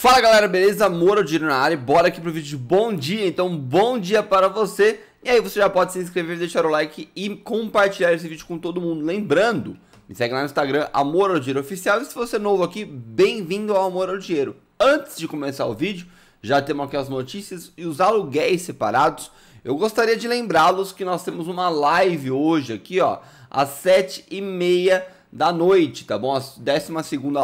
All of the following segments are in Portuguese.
Fala galera, beleza? Moro de na área, bora aqui pro vídeo de bom dia, então bom dia para você. E aí você já pode se inscrever, deixar o like e compartilhar esse vídeo com todo mundo. Lembrando, me segue lá no Instagram, Amor ao Dinheiro Oficial. E se você é novo aqui, bem-vindo ao Amor ao Dinheiro. Antes de começar o vídeo, já temos aqui as notícias e os aluguéis separados. Eu gostaria de lembrá-los que nós temos uma live hoje aqui, ó, às sete e meia da noite, tá bom? A 12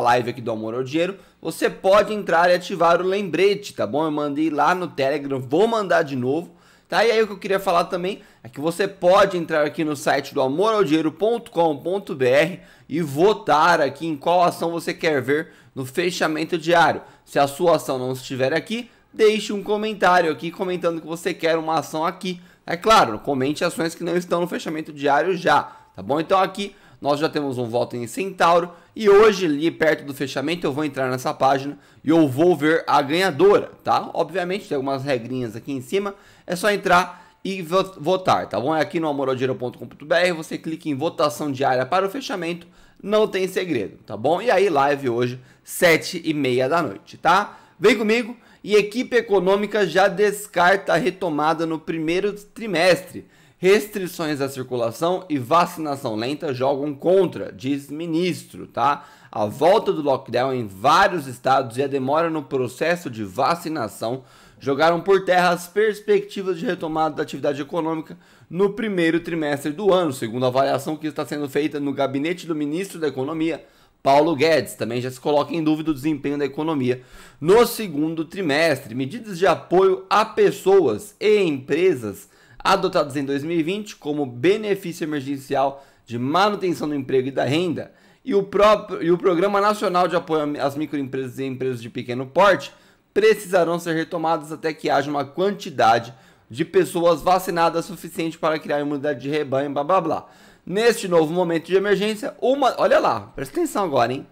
live aqui do Amor ao Dinheiro, você pode entrar e ativar o lembrete, tá bom? Eu mandei lá no Telegram, vou mandar de novo, tá? E aí o que eu queria falar também é que você pode entrar aqui no site do amoraldinheiro.com.br e votar aqui em qual ação você quer ver no fechamento diário. Se a sua ação não estiver aqui, deixe um comentário aqui comentando que você quer uma ação aqui. É claro, comente ações que não estão no fechamento diário já, tá bom? Então aqui nós já temos um voto em Centauro e hoje ali perto do fechamento eu vou entrar nessa página e eu vou ver a ganhadora, tá? Obviamente tem algumas regrinhas aqui em cima, é só entrar e votar, tá bom? É Aqui no amorodeiro.com.br você clica em votação diária para o fechamento, não tem segredo, tá bom? E aí live hoje sete e meia da noite, tá? Vem comigo e equipe econômica já descarta a retomada no primeiro trimestre restrições à circulação e vacinação lenta jogam contra, diz ministro, tá? A volta do lockdown em vários estados e a demora no processo de vacinação jogaram por terra as perspectivas de retomada da atividade econômica no primeiro trimestre do ano, segundo a avaliação que está sendo feita no gabinete do ministro da Economia, Paulo Guedes. Também já se coloca em dúvida o desempenho da economia no segundo trimestre. Medidas de apoio a pessoas e empresas adotados em 2020 como benefício emergencial de manutenção do emprego e da renda, e o, próprio, e o Programa Nacional de Apoio às Microempresas e Empresas de Pequeno Porte precisarão ser retomados até que haja uma quantidade de pessoas vacinadas suficiente para criar imunidade de rebanho, blá blá blá. Neste novo momento de emergência, uma, olha lá, presta atenção agora, hein?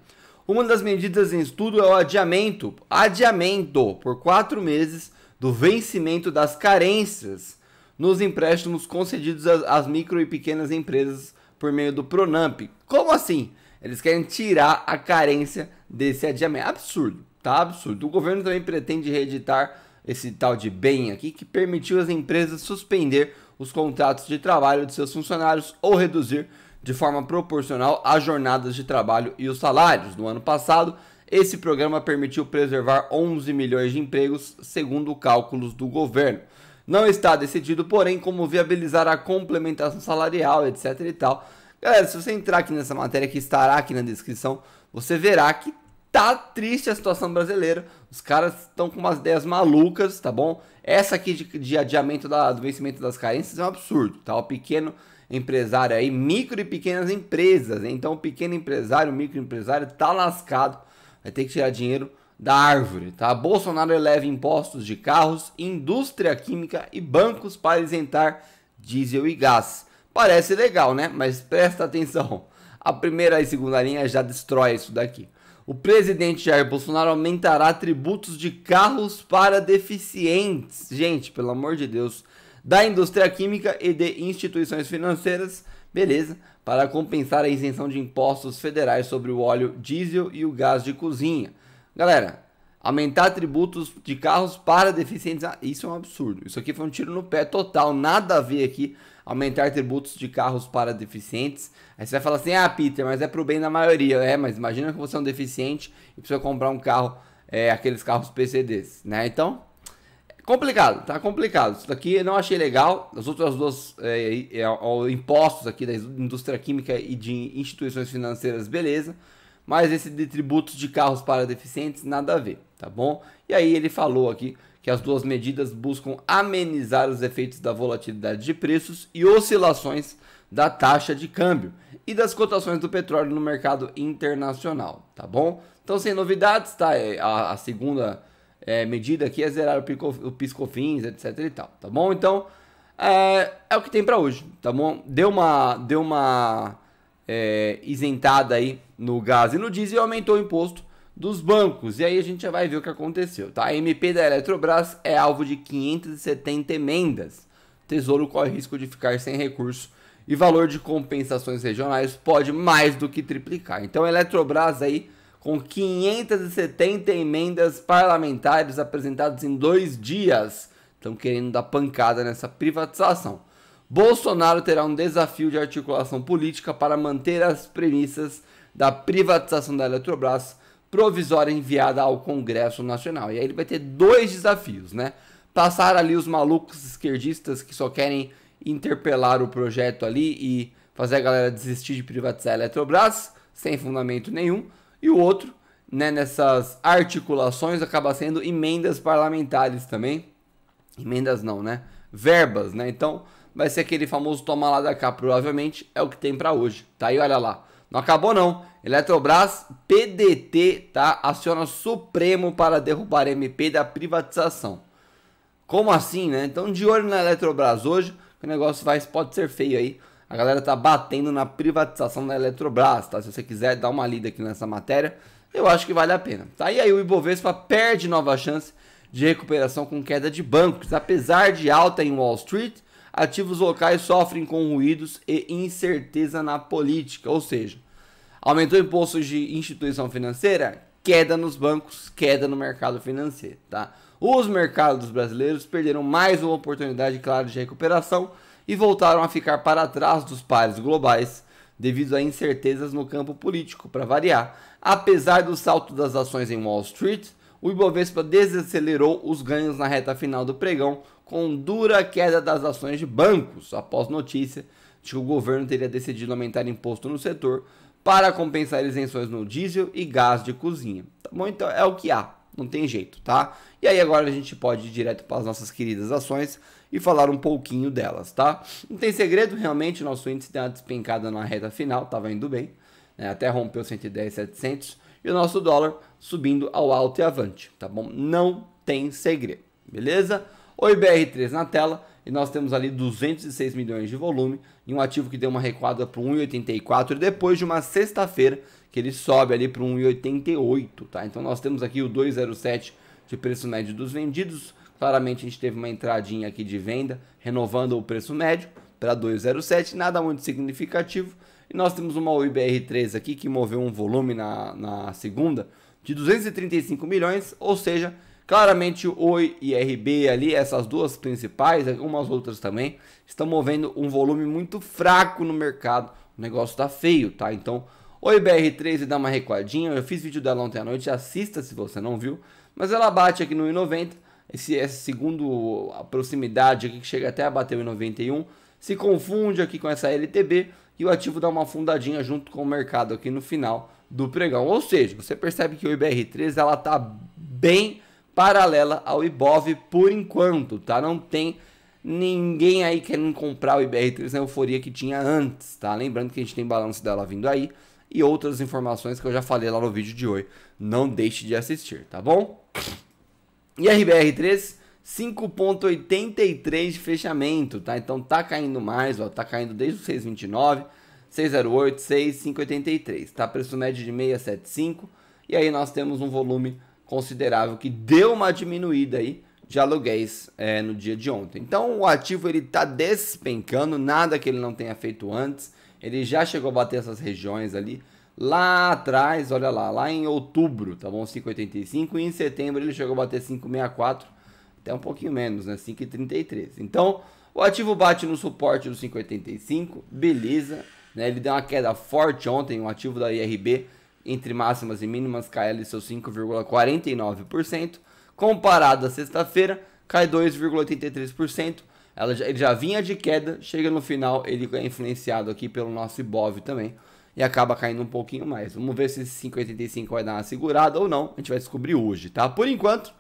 Uma das medidas em estudo é o adiamento, adiamento por quatro meses do vencimento das carências nos empréstimos concedidos às micro e pequenas empresas por meio do Pronamp. Como assim? Eles querem tirar a carência desse adiamento. Absurdo, tá? Absurdo. O governo também pretende reeditar esse tal de bem aqui que permitiu às empresas suspender os contratos de trabalho de seus funcionários ou reduzir de forma proporcional as jornadas de trabalho e os salários. No ano passado, esse programa permitiu preservar 11 milhões de empregos, segundo cálculos do governo. Não está decidido, porém, como viabilizar a complementação salarial, etc e tal. Galera, se você entrar aqui nessa matéria que estará aqui na descrição, você verá que tá triste a situação brasileira. Os caras estão com umas ideias malucas, tá bom? Essa aqui de, de adiamento da, do vencimento das carências é um absurdo, tá? O pequeno empresário aí, micro e pequenas empresas. Então, o pequeno empresário, o microempresário tá lascado, vai ter que tirar dinheiro da árvore, tá? Bolsonaro eleva impostos de carros, indústria química e bancos para isentar diesel e gás. Parece legal, né? Mas presta atenção. A primeira e segunda linha já destrói isso daqui. O presidente Jair Bolsonaro aumentará tributos de carros para deficientes. Gente, pelo amor de Deus. Da indústria química e de instituições financeiras, beleza, para compensar a isenção de impostos federais sobre o óleo diesel e o gás de cozinha. Galera, aumentar tributos de carros para deficientes, ah, isso é um absurdo. Isso aqui foi um tiro no pé total, nada a ver aqui aumentar tributos de carros para deficientes. Aí você vai falar assim: "Ah, Peter, mas é pro bem da maioria". É, mas imagina que você é um deficiente e precisa comprar um carro, é, aqueles carros PCDs, né? Então, complicado, tá complicado. Isso daqui eu não achei legal. As outras duas é, é, é impostos aqui da indústria química e de instituições financeiras, beleza mas esse de tributos de carros para deficientes nada a ver, tá bom? E aí ele falou aqui que as duas medidas buscam amenizar os efeitos da volatilidade de preços e oscilações da taxa de câmbio e das cotações do petróleo no mercado internacional, tá bom? Então, sem novidades, tá? É, a, a segunda é, medida aqui é zerar o, pico, o piscofins, etc e tal, tá bom? Então, é, é o que tem para hoje, tá bom? Deu uma, deu uma é, isentada aí no gás e no diesel e aumentou o imposto dos bancos. E aí a gente já vai ver o que aconteceu, tá? A MP da Eletrobras é alvo de 570 emendas. O Tesouro corre risco de ficar sem recurso e valor de compensações regionais pode mais do que triplicar. Então a Eletrobras aí com 570 emendas parlamentares apresentadas em dois dias, estão querendo dar pancada nessa privatização. Bolsonaro terá um desafio de articulação política para manter as premissas da privatização da Eletrobras provisória enviada ao Congresso Nacional. E aí ele vai ter dois desafios, né? Passar ali os malucos esquerdistas que só querem interpelar o projeto ali e fazer a galera desistir de privatizar a Eletrobras, sem fundamento nenhum. E o outro, né, nessas articulações, acaba sendo emendas parlamentares também. Emendas não, né? Verbas, né? Então, vai ser aquele famoso toma lá da cá, provavelmente é o que tem para hoje, tá? aí olha lá, não acabou não. Eletrobras PDT, tá? Aciona Supremo para derrubar MP da privatização. Como assim, né? Então de olho na Eletrobras hoje, o negócio vai pode ser feio aí. A galera tá batendo na privatização da Eletrobras, tá? Se você quiser dar uma lida aqui nessa matéria, eu acho que vale a pena. Tá? E aí o Ibovespa perde nova chance de recuperação com queda de bancos. Apesar de alta em Wall Street, ativos locais sofrem com ruídos e incerteza na política, ou seja, aumentou impostos de instituição financeira, queda nos bancos, queda no mercado financeiro, tá? Os mercados brasileiros perderam mais uma oportunidade clara de recuperação e voltaram a ficar para trás dos pares globais devido a incertezas no campo político, para variar. Apesar do salto das ações em Wall Street, o Ibovespa desacelerou os ganhos na reta final do pregão, com dura queda das ações de bancos, após notícia de que o governo teria decidido aumentar imposto no setor para compensar isenções no diesel e gás de cozinha. Tá bom? Então é o que há, não tem jeito, tá? E aí agora a gente pode ir direto para as nossas queridas ações e falar um pouquinho delas, tá? Não tem segredo, realmente, nosso índice deu uma despencada na reta final, estava indo bem, né? até rompeu 110,700 e o nosso dólar subindo ao alto e avante, tá bom? Não tem segredo, beleza? O IBR3 na tela e nós temos ali 206 milhões de volume em um ativo que deu uma recuada para 1,84 depois de uma sexta-feira que ele sobe ali para 1,88, tá? Então nós temos aqui o 207 de preço médio dos vendidos. Claramente a gente teve uma entradinha aqui de venda, renovando o preço médio para 207, nada muito significativo. E nós temos uma IBR3 aqui que moveu um volume na, na segunda de 235 milhões, ou seja, claramente o IRB e ali, essas duas principais, algumas outras também, estão movendo um volume muito fraco no mercado. O negócio está feio, tá? Então, Oi BR13 dá uma recuadinha. Eu fiz vídeo dela ontem à noite, assista se você não viu, mas ela bate aqui no 1,90. Esse, esse segundo a proximidade aqui que chega até a bater o 91, se confunde aqui com essa LTB e o ativo dá uma fundadinha junto com o mercado aqui no final do pregão. Ou seja, você percebe que o IBR3 ela tá bem paralela ao IBOV por enquanto, tá? Não tem ninguém aí querendo comprar o IBR3 na euforia que tinha antes, tá? Lembrando que a gente tem balanço dela vindo aí e outras informações que eu já falei lá no vídeo de hoje. Não deixe de assistir, tá bom? E RBR3 5.83 de fechamento, tá? Então tá caindo mais, ó, tá caindo desde os 629 608, 6,583, tá? Preço médio de 675. E aí nós temos um volume considerável que deu uma diminuída aí de aluguéis é, no dia de ontem. Então o ativo ele está despencando, nada que ele não tenha feito antes. Ele já chegou a bater essas regiões ali lá atrás, olha lá, lá em outubro, tá bom? 5,85 e em setembro ele chegou a bater 5,64, até um pouquinho menos, né? 5,33. Então o ativo bate no suporte do 5,85, beleza. Né? Ele deu uma queda forte ontem, o um ativo da IRB entre máximas e mínimas cai ali seus 5,49%. Comparado à sexta-feira, cai 2,83%. ele já vinha de queda, chega no final, ele é influenciado aqui pelo nosso Ibov também e acaba caindo um pouquinho mais. Vamos ver se esse 5,85 vai dar uma segurada ou não. A gente vai descobrir hoje, tá? Por enquanto,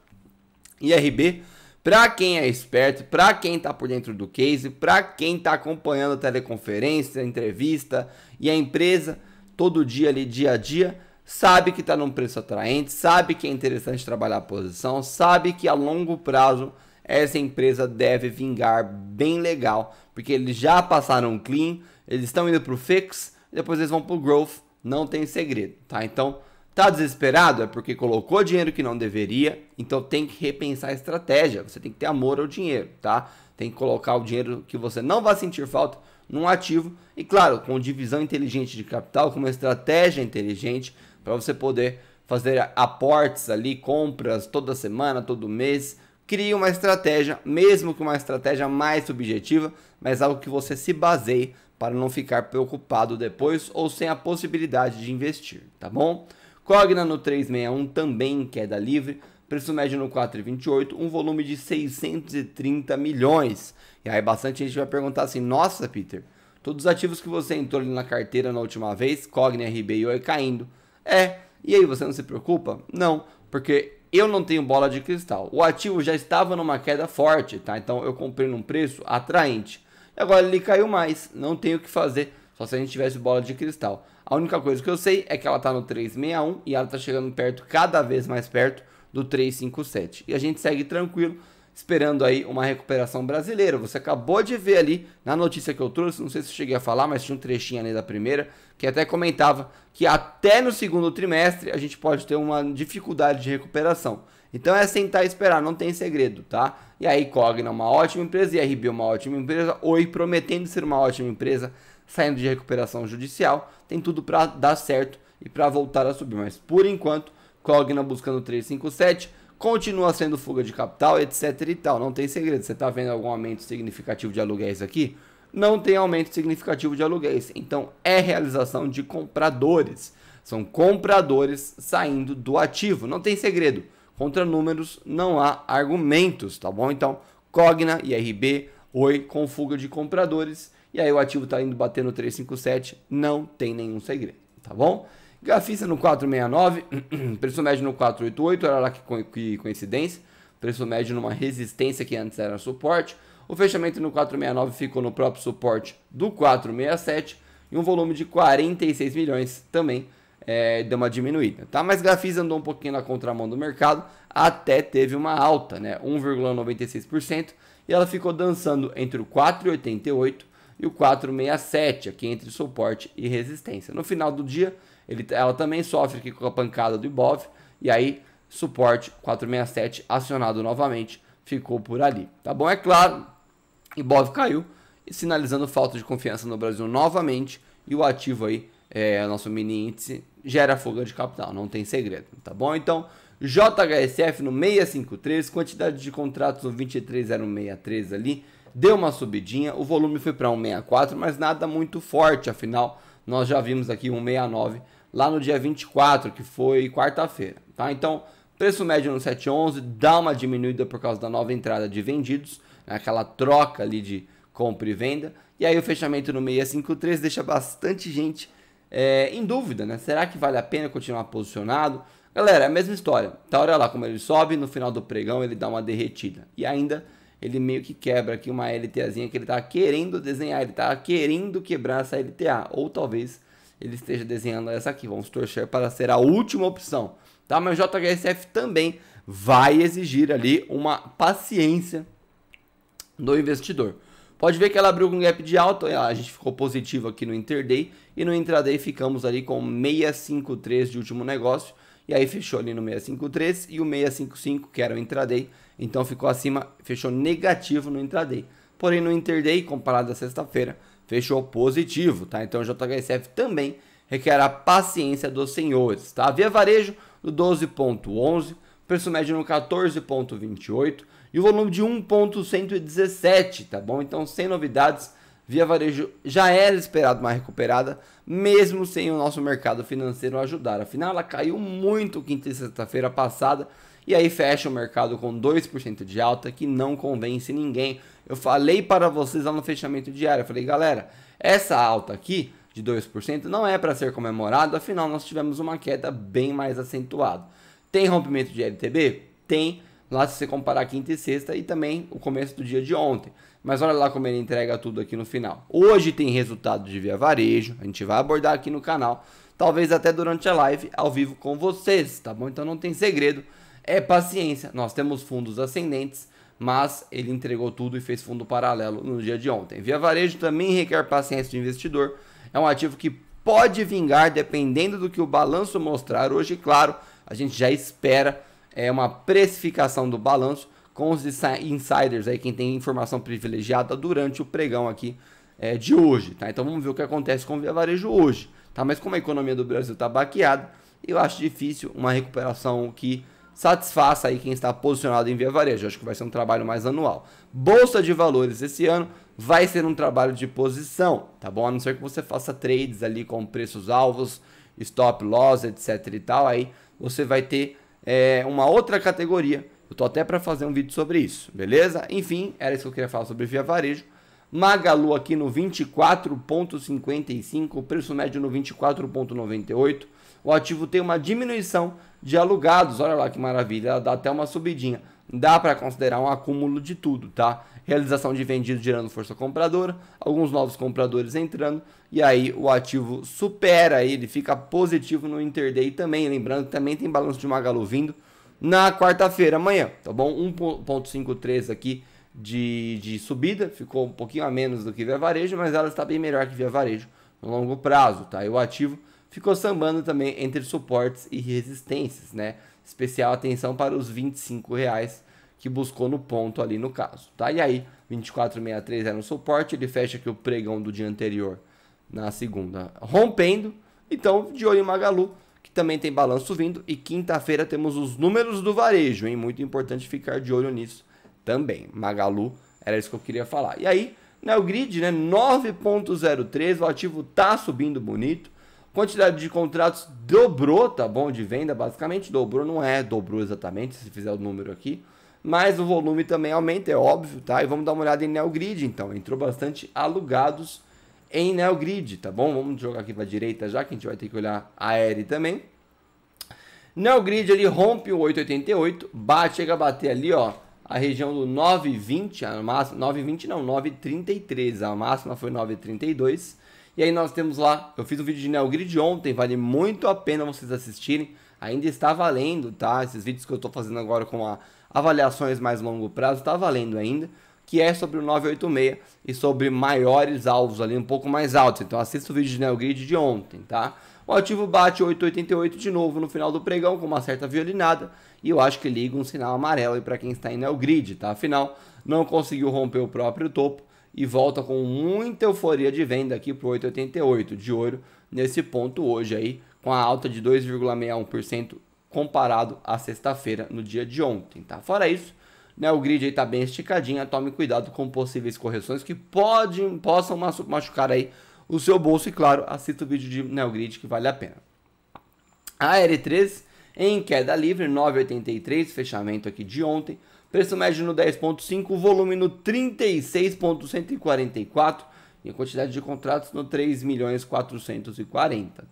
IRB para quem é esperto, para quem está por dentro do case, para quem está acompanhando a teleconferência, a entrevista e a empresa todo dia ali, dia a dia, sabe que está num preço atraente, sabe que é interessante trabalhar a posição, sabe que a longo prazo essa empresa deve vingar bem legal, porque eles já passaram clean, eles estão indo para o fix, depois eles vão para o growth, não tem segredo, tá? Então Tá desesperado? É porque colocou dinheiro que não deveria, então tem que repensar a estratégia. Você tem que ter amor ao dinheiro, tá? Tem que colocar o dinheiro que você não vai sentir falta num ativo e, claro, com divisão inteligente de capital, com uma estratégia inteligente para você poder fazer aportes ali, compras toda semana, todo mês. Crie uma estratégia, mesmo que uma estratégia mais subjetiva, mas algo que você se baseie para não ficar preocupado depois ou sem a possibilidade de investir, tá bom? Cogna no 361 também em queda livre, preço médio no 4,28, um volume de 630 milhões. E aí bastante gente vai perguntar assim, nossa Peter, todos os ativos que você entrou na carteira na última vez, Cogna, RB e Oi caindo. É, e aí você não se preocupa? Não, porque eu não tenho bola de cristal. O ativo já estava numa queda forte, tá? Então eu comprei num preço atraente. E Agora ele caiu mais, não tenho o que fazer, só se a gente tivesse bola de cristal. A única coisa que eu sei é que ela está no 361 e ela está chegando perto, cada vez mais perto do 357. E a gente segue tranquilo, esperando aí uma recuperação brasileira. Você acabou de ver ali na notícia que eu trouxe, não sei se eu cheguei a falar, mas tinha um trechinho ali da primeira, que até comentava que até no segundo trimestre a gente pode ter uma dificuldade de recuperação. Então é sentar e esperar, não tem segredo, tá? E aí Cogna é uma ótima empresa, e a RB uma ótima empresa, Oi prometendo ser uma ótima empresa, saindo de recuperação judicial tem tudo para dar certo e para voltar a subir. Mas por enquanto, Cogna buscando 357, continua sendo fuga de capital, etc e tal. Não tem segredo. Você está vendo algum aumento significativo de aluguéis aqui? Não tem aumento significativo de aluguéis. Então é realização de compradores. São compradores saindo do ativo. Não tem segredo. Contra números não há argumentos, tá bom? Então, Cogna, IRB, Oi com fuga de compradores e aí o ativo está indo bater no 357, não tem nenhum segredo, tá bom? grafista no 469, preço médio no 488, olha lá que coincidência. Preço médio numa resistência que antes era suporte. O fechamento no 469 ficou no próprio suporte do 467 e um volume de 46 milhões também é, deu uma diminuída, tá? Mas grafista andou um pouquinho na contramão do mercado, até teve uma alta, né? 1,96% e ela ficou dançando entre o 4,88 e o 467 aqui entre suporte e resistência. No final do dia, ele, ela também sofre aqui com a pancada do Ibov e aí suporte 467 acionado novamente ficou por ali, tá bom? É claro, Ibov caiu e sinalizando falta de confiança no Brasil novamente e o ativo aí é, nosso mini índice gera fuga de capital, não tem segredo, tá bom? Então, JHSF no 653, quantidade de contratos no 23063 ali, deu uma subidinha, o volume foi para 1,64, mas nada muito forte, afinal nós já vimos aqui 1,69 lá no dia 24, que foi quarta-feira, tá? Então, preço médio no 7,11 dá uma diminuída por causa da nova entrada de vendidos, né? aquela troca ali de compra e venda, e aí o fechamento no 653 deixa bastante gente é, em dúvida, né? Será que vale a pena continuar posicionado? Galera, é a mesma história. Tá, olha lá como ele sobe, no final do pregão ele dá uma derretida. E ainda ele meio que quebra aqui uma LTAzinha que ele está querendo desenhar, ele está querendo quebrar essa LTA, ou talvez ele esteja desenhando essa aqui, vamos torcer para ser a última opção, tá? Mas o JHSF também vai exigir ali uma paciência do investidor. Pode ver que ela abriu com um gap de alta, a gente ficou positivo aqui no interday e no intraday ficamos ali com 653 de último negócio e aí fechou ali no 653 e o 655, que era o intraday, então ficou acima, fechou negativo no intraday. Porém, no interday, comparado à sexta-feira, fechou positivo, tá? Então, o JHSF também requer a paciência dos senhores, tá? Via varejo no 12.11, preço médio no 14.28 e o volume de 1.117, tá bom? Então, sem novidades, Via Varejo já era esperado uma recuperada, mesmo sem o nosso mercado financeiro ajudar. Afinal, ela caiu muito quinta e sexta-feira passada e aí fecha o mercado com 2% de alta que não convence ninguém. Eu falei para vocês lá no fechamento diário, eu falei, galera, essa alta aqui de 2% não é para ser comemorada, afinal nós tivemos uma queda bem mais acentuada. Tem rompimento de LTB? Tem lá se você comparar quinta e sexta e também o começo do dia de ontem. Mas olha lá como ele entrega tudo aqui no final. Hoje tem resultado de via varejo, a gente vai abordar aqui no canal, talvez até durante a live ao vivo com vocês, tá bom? Então não tem segredo, é paciência. Nós temos fundos ascendentes, mas ele entregou tudo e fez fundo paralelo no dia de ontem. Via varejo também requer paciência do investidor. É um ativo que pode vingar dependendo do que o balanço mostrar. Hoje, claro, a gente já espera é, uma precificação do balanço com os insiders, aí, quem tem informação privilegiada durante o pregão aqui é, de hoje. Tá? Então vamos ver o que acontece com o Via Varejo hoje. Tá? Mas como a economia do Brasil está baqueada, eu acho difícil uma recuperação que satisfaça aí quem está posicionado em Via Varejo. acho que vai ser um trabalho mais anual. Bolsa de Valores esse ano vai ser um trabalho de posição, tá bom? A não ser que você faça trades ali com preços alvos, stop loss, etc e tal, aí você vai ter é, uma outra categoria. Eu tô até para fazer um vídeo sobre isso, beleza? Enfim, era isso que eu queria falar sobre via varejo. Magalu aqui no 24,55, preço médio no 24,98. O ativo tem uma diminuição de alugados, olha lá que maravilha, dá até uma subidinha. Dá para considerar um acúmulo de tudo, tá? realização de vendidos gerando força compradora, alguns novos compradores entrando e aí o ativo supera, ele fica positivo no interday também, lembrando que também tem balanço de Magalu vindo na quarta-feira amanhã, tá bom? 1.53 aqui de, de subida, ficou um pouquinho a menos do que via varejo, mas ela está bem melhor que via varejo no longo prazo, tá? E o ativo ficou sambando também entre suportes e resistências, né? Especial atenção para os 25 reais que buscou no ponto ali no caso, tá? E aí, 2463 era um suporte, ele fecha aqui o pregão do dia anterior na segunda, rompendo. Então, de olho em Magalu, que também tem balanço vindo e quinta-feira temos os números do varejo, hein? Muito importante ficar de olho nisso também. Magalu era isso que eu queria falar. E aí, Neogrid, né, 9.03, o ativo tá subindo bonito. Quantidade de contratos dobrou, tá bom? De venda, basicamente dobrou, não é dobrou exatamente, se fizer o número aqui mas o volume também aumenta, é óbvio, tá? E vamos dar uma olhada em NeoGrid, então. Entrou bastante alugados em NeoGrid, tá bom? Vamos jogar aqui para a direita já, que a gente vai ter que olhar a Eri também. NeoGrid, ele rompe o 888, bate, chega a bater ali, ó, a região do 920, a máxima, 920 não, 933, a máxima foi 932. E aí nós temos lá, eu fiz um vídeo de NeoGrid ontem, vale muito a pena vocês assistirem, ainda está valendo, tá? Esses vídeos que eu estou fazendo agora com a avaliações mais longo prazo, está valendo ainda, que é sobre o 986 e sobre maiores alvos ali, um pouco mais altos. Então assista o vídeo de NeoGrid de ontem, tá? O ativo bate 8,88 de novo no final do pregão com uma certa violinada e eu acho que liga um sinal amarelo para quem está em NeoGrid, tá? Afinal, não conseguiu romper o próprio topo e volta com muita euforia de venda aqui para 8,88 de ouro nesse ponto hoje aí, com a alta de 2,61% comparado à sexta-feira, no dia de ontem. Tá? Fora isso, né, o grid está bem esticadinho, né? tome cuidado com possíveis correções que podem possam machucar aí o seu bolso e, claro, assista o vídeo de Neogrid que vale a pena. A R3 em queda livre, 9,83, fechamento aqui de ontem, preço médio no 10,5, volume no 36,144 e a quantidade de contratos no 3 milhões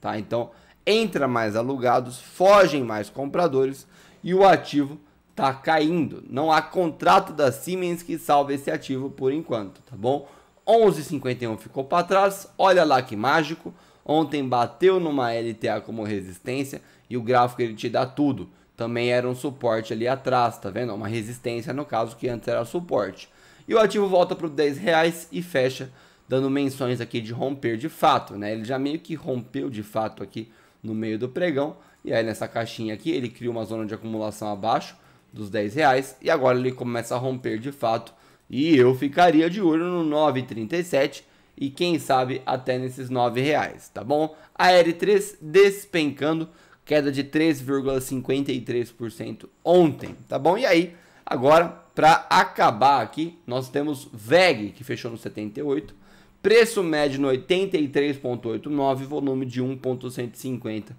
tá? Então, entra mais alugados, fogem mais compradores e o ativo está caindo. Não há contrato da Siemens que salve esse ativo por enquanto, tá bom? 11,51 ficou para trás, olha lá que mágico. Ontem bateu numa LTA como resistência e o gráfico ele te dá tudo. Também era um suporte ali atrás, tá vendo? Uma resistência no caso que antes era suporte. E o ativo volta para os reais e fecha dando menções aqui de romper de fato, né? Ele já meio que rompeu de fato aqui no meio do pregão. E aí nessa caixinha aqui ele cria uma zona de acumulação abaixo dos 10 reais e agora ele começa a romper de fato e eu ficaria de olho no 9,37 e quem sabe até nesses 9 reais, tá bom? A R3 despencando, queda de 3,53% ontem, tá bom? E aí, agora, para acabar aqui, nós temos VEG, que fechou no 78, preço médio no 83,89, volume de 1,150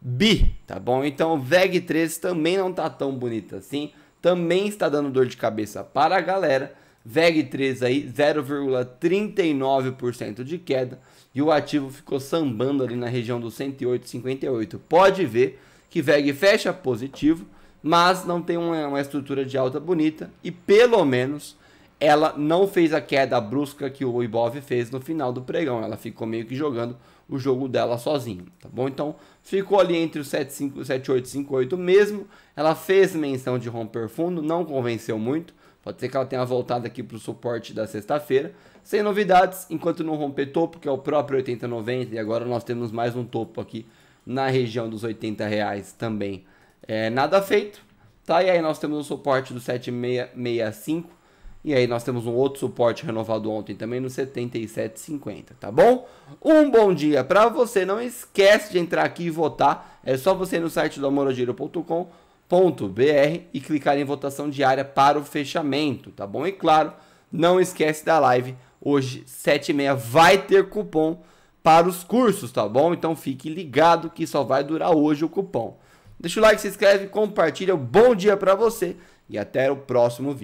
bi, tá bom? Então o VEG 3 também não tá tão bonito assim, também está dando dor de cabeça para a galera. VEG 3 aí 0,39% de queda e o ativo ficou sambando ali na região dos 108,58. Pode ver que VEG fecha positivo, mas não tem uma, uma estrutura de alta bonita e pelo menos ela não fez a queda brusca que o Ibov fez no final do pregão. Ela ficou meio que jogando o jogo dela sozinho, tá bom? Então, ficou ali entre o e 7858 mesmo. Ela fez menção de romper fundo, não convenceu muito. Pode ser que ela tenha voltado aqui para o suporte da sexta-feira. Sem novidades, enquanto não romper topo, que é o próprio 8090, e agora nós temos mais um topo aqui na região dos 80 reais também. É, nada feito, tá? E aí nós temos o suporte do 765, e aí nós temos um outro suporte renovado ontem também no 77,50, tá bom? Um bom dia para você. Não esquece de entrar aqui e votar. É só você ir no site do amorogiro.com.br e clicar em votação diária para o fechamento, tá bom? E claro, não esquece da live hoje 7h30 vai ter cupom para os cursos, tá bom? Então fique ligado que só vai durar hoje o cupom. Deixa o like, se inscreve, compartilha. Bom dia para você e até o próximo vídeo.